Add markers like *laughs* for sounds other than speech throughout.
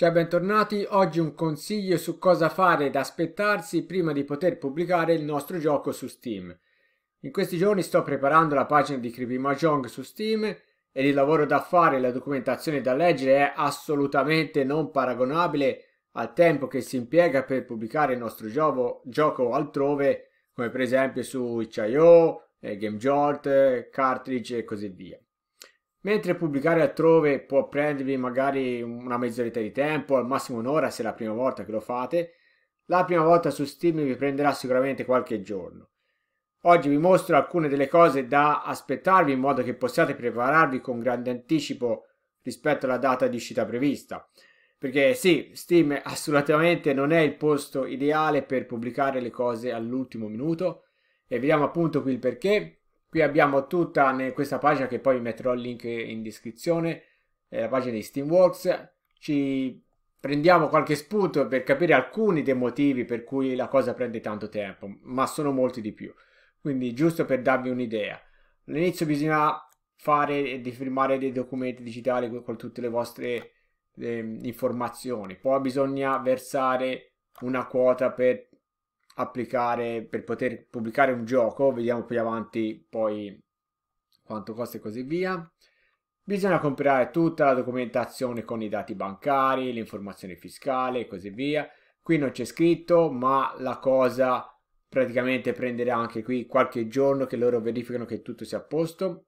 Ciao e bentornati, oggi un consiglio su cosa fare ed aspettarsi prima di poter pubblicare il nostro gioco su Steam. In questi giorni sto preparando la pagina di Creepy Mahjong su Steam ed il lavoro da fare e la documentazione da leggere è assolutamente non paragonabile al tempo che si impiega per pubblicare il nostro gioco, gioco altrove, come per esempio su itch.io, eh, GameJolt, eh, Cartridge e così via. Mentre pubblicare altrove può prendervi magari una mezz'oretta di tempo, al massimo un'ora se è la prima volta che lo fate, la prima volta su Steam vi prenderà sicuramente qualche giorno. Oggi vi mostro alcune delle cose da aspettarvi in modo che possiate prepararvi con grande anticipo rispetto alla data di uscita prevista. Perché sì, Steam *laughs* assolutamente non è il posto ideale per pubblicare le cose all'ultimo minuto e vediamo appunto qui il perché. Qui abbiamo tutta questa pagina che poi metterò il link in descrizione, la pagina di Steamworks. Ci prendiamo qualche spunto per capire alcuni dei motivi per cui la cosa prende tanto tempo, ma sono molti di più. Quindi giusto per darvi un'idea. All'inizio bisogna fare di firmare dei documenti digitali con, tutte le vostre eh, informazioni. Poi bisogna versare una quota per applicare per poter pubblicare un gioco, vediamo più avanti poi quanto costa e così via. Bisogna comprare tutta la documentazione con i dati bancari, le informazioni fiscali e così via. Qui non c'è scritto, ma la cosa praticamente prenderà anche qui qualche giorno che loro verificano che tutto sia a posto.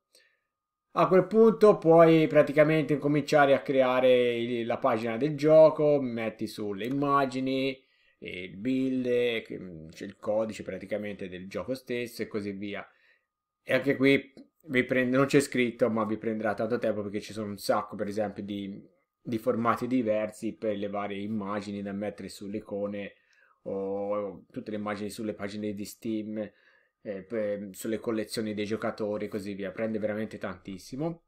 A quel punto puoi praticamente cominciare a creare la pagina del gioco, metti sulle immagini, il bille, mm, c'è il codice praticamente del gioco stesso e così via. E anche qui vi prende, non c'è scritto, ma vi prenderà tanto tempo perché ci sono un sacco, per esempio, di, di formati diversi per le varie immagini da mettere sulle icone o tutte le immagini sulle pagine di Steam, eh, per, sulle collezioni dei giocatori e così via. Prende veramente tantissimo.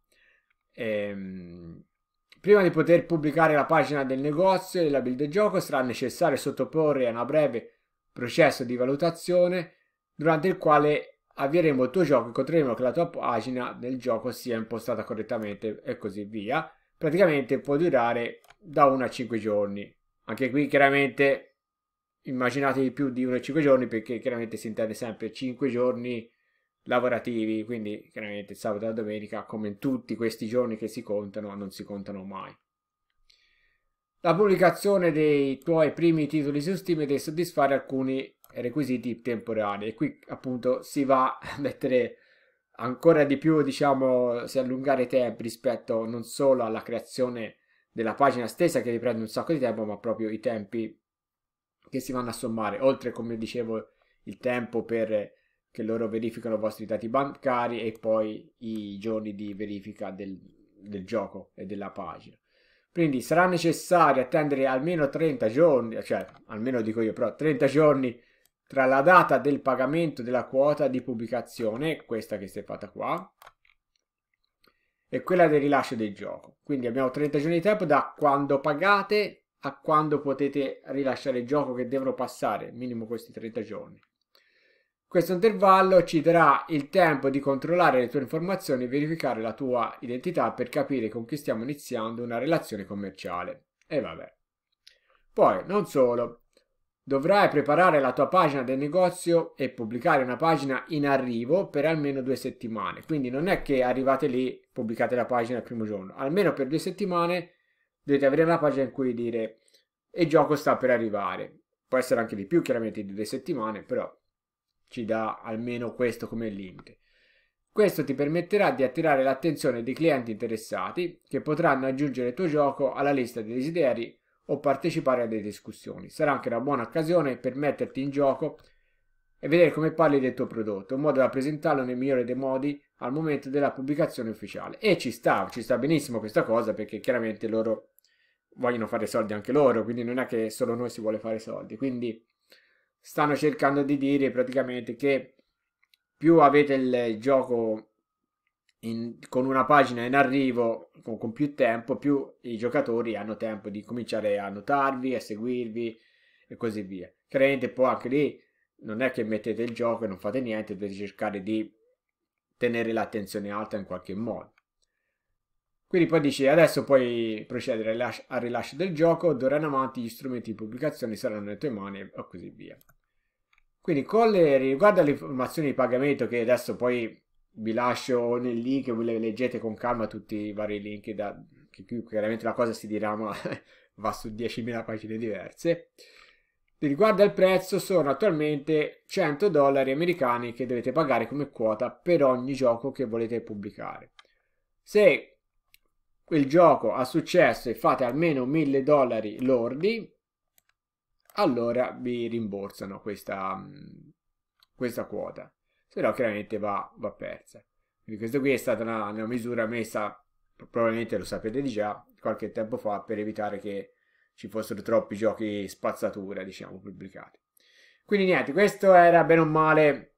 Ehm Prima di poter pubblicare la pagina del negozio e della build del gioco sarà necessario sottoporre a un breve processo di valutazione durante il quale avvieremo il tuo gioco e controlleremo che la tua pagina del gioco sia impostata correttamente e così via. Praticamente può durare da 1 a 5 giorni. Anche qui chiaramente immaginatevi più di 1 a 5 giorni perché chiaramente si intende sempre 5 giorni lavorativi, quindi chiaramente il sabato e la domenica, come in tutti questi giorni che si contano, non si contano mai. La pubblicazione dei tuoi primi titoli su Steam deve soddisfare alcuni requisiti temporali e qui appunto si va a mettere ancora di più, diciamo, si allungare i tempi rispetto non solo alla creazione della pagina stessa che riprende un sacco di tempo, ma proprio i tempi che si vanno a sommare, oltre come dicevo il tempo per che loro verificano i vostri dati bancari e poi i giorni di verifica del, del gioco e della pagina. Quindi sarà necessario attendere almeno 30 giorni, cioè almeno dico io, però 30 giorni tra la data del pagamento della quota di pubblicazione, questa che si è fatta qua, e quella del rilascio del gioco. Quindi abbiamo 30 giorni di tempo da quando pagate a quando potete rilasciare il gioco che devono passare, minimo questi 30 giorni. Questo intervallo ci darà il tempo di controllare le tue informazioni e verificare la tua identità per capire con chi stiamo iniziando una relazione commerciale. E vabbè. Poi, non solo, Dovrai preparare la tua pagina del negozio e pubblicare una pagina in arrivo per almeno due settimane. Quindi non è che arrivate lì, pubblicate la pagina il primo giorno. Almeno per due settimane dovete avere una pagina in cui dire e gioco sta per arrivare. Può essere anche di più, chiaramente di due settimane, però ci dà almeno questo come limite. Questo ti permetterà di attirare l'attenzione dei clienti interessati che potranno aggiungere il tuo gioco alla lista dei desideri o partecipare a delle discussioni. Sarà anche una buona occasione per metterti in gioco e vedere come parli del tuo prodotto, un modo da presentarlo nel migliore dei modi al momento della pubblicazione ufficiale. E ci sta, ci sta benissimo questa cosa perché chiaramente loro vogliono fare soldi anche loro, quindi non è che solo noi si vuole fare soldi. Quindi stanno cercando di dire praticamente che più avete il gioco in, con una pagina in arrivo con, con, più tempo, più i giocatori hanno tempo di cominciare a notarvi, a seguirvi e così via. Chiaramente poi anche lì non è che mettete il gioco e non fate niente, dovete cercare di tenere l'attenzione alta in qualche modo. Quindi poi dici adesso puoi procedere al rilascio, del gioco, d'ora in avanti gli strumenti di pubblicazione saranno nelle tue mani e così via. Quindi con le, riguardo alle informazioni di pagamento che adesso poi vi lascio nel link, voi le leggete con calma tutti i vari link, da, che qui chiaramente la cosa si dirà ma *laughs* va su 10.000 pagine diverse. Riguardo al prezzo sono attualmente 100 dollari americani che dovete pagare come quota per ogni gioco che volete pubblicare. Se il gioco ha successo e fate almeno 1000 dollari lordi, allora vi rimborsano questa, mm, questa quota. Se no chiaramente va, va persa. Quindi questa qui è stata una, una misura messa, probabilmente lo sapete già, qualche tempo fa per evitare che ci fossero troppi giochi spazzatura, diciamo, pubblicati. Quindi niente, questo era bene o male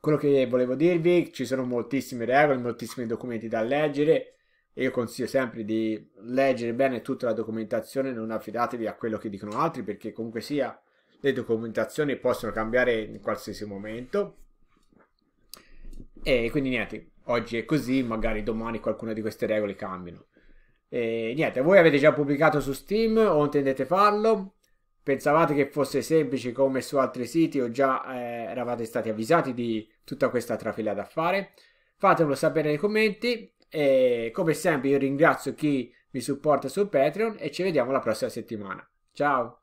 quello che volevo dirvi. Ci sono moltissime regole, moltissimi documenti da leggere io consiglio sempre di leggere bene tutta la documentazione, non affidatevi a quello che dicono altri perché comunque sia le documentazioni possono cambiare in qualsiasi momento. E quindi niente, oggi è così, magari domani qualcuna di queste regole cambiano. E niente, voi avete già pubblicato su Steam o intendete farlo? Pensavate che fosse semplice come su altri siti o già eh, eravate stati avvisati di tutta questa trafila da fare? Fatemelo sapere nei commenti e come sempre io ringrazio chi mi supporta su Patreon e ci vediamo la prossima settimana. Ciao!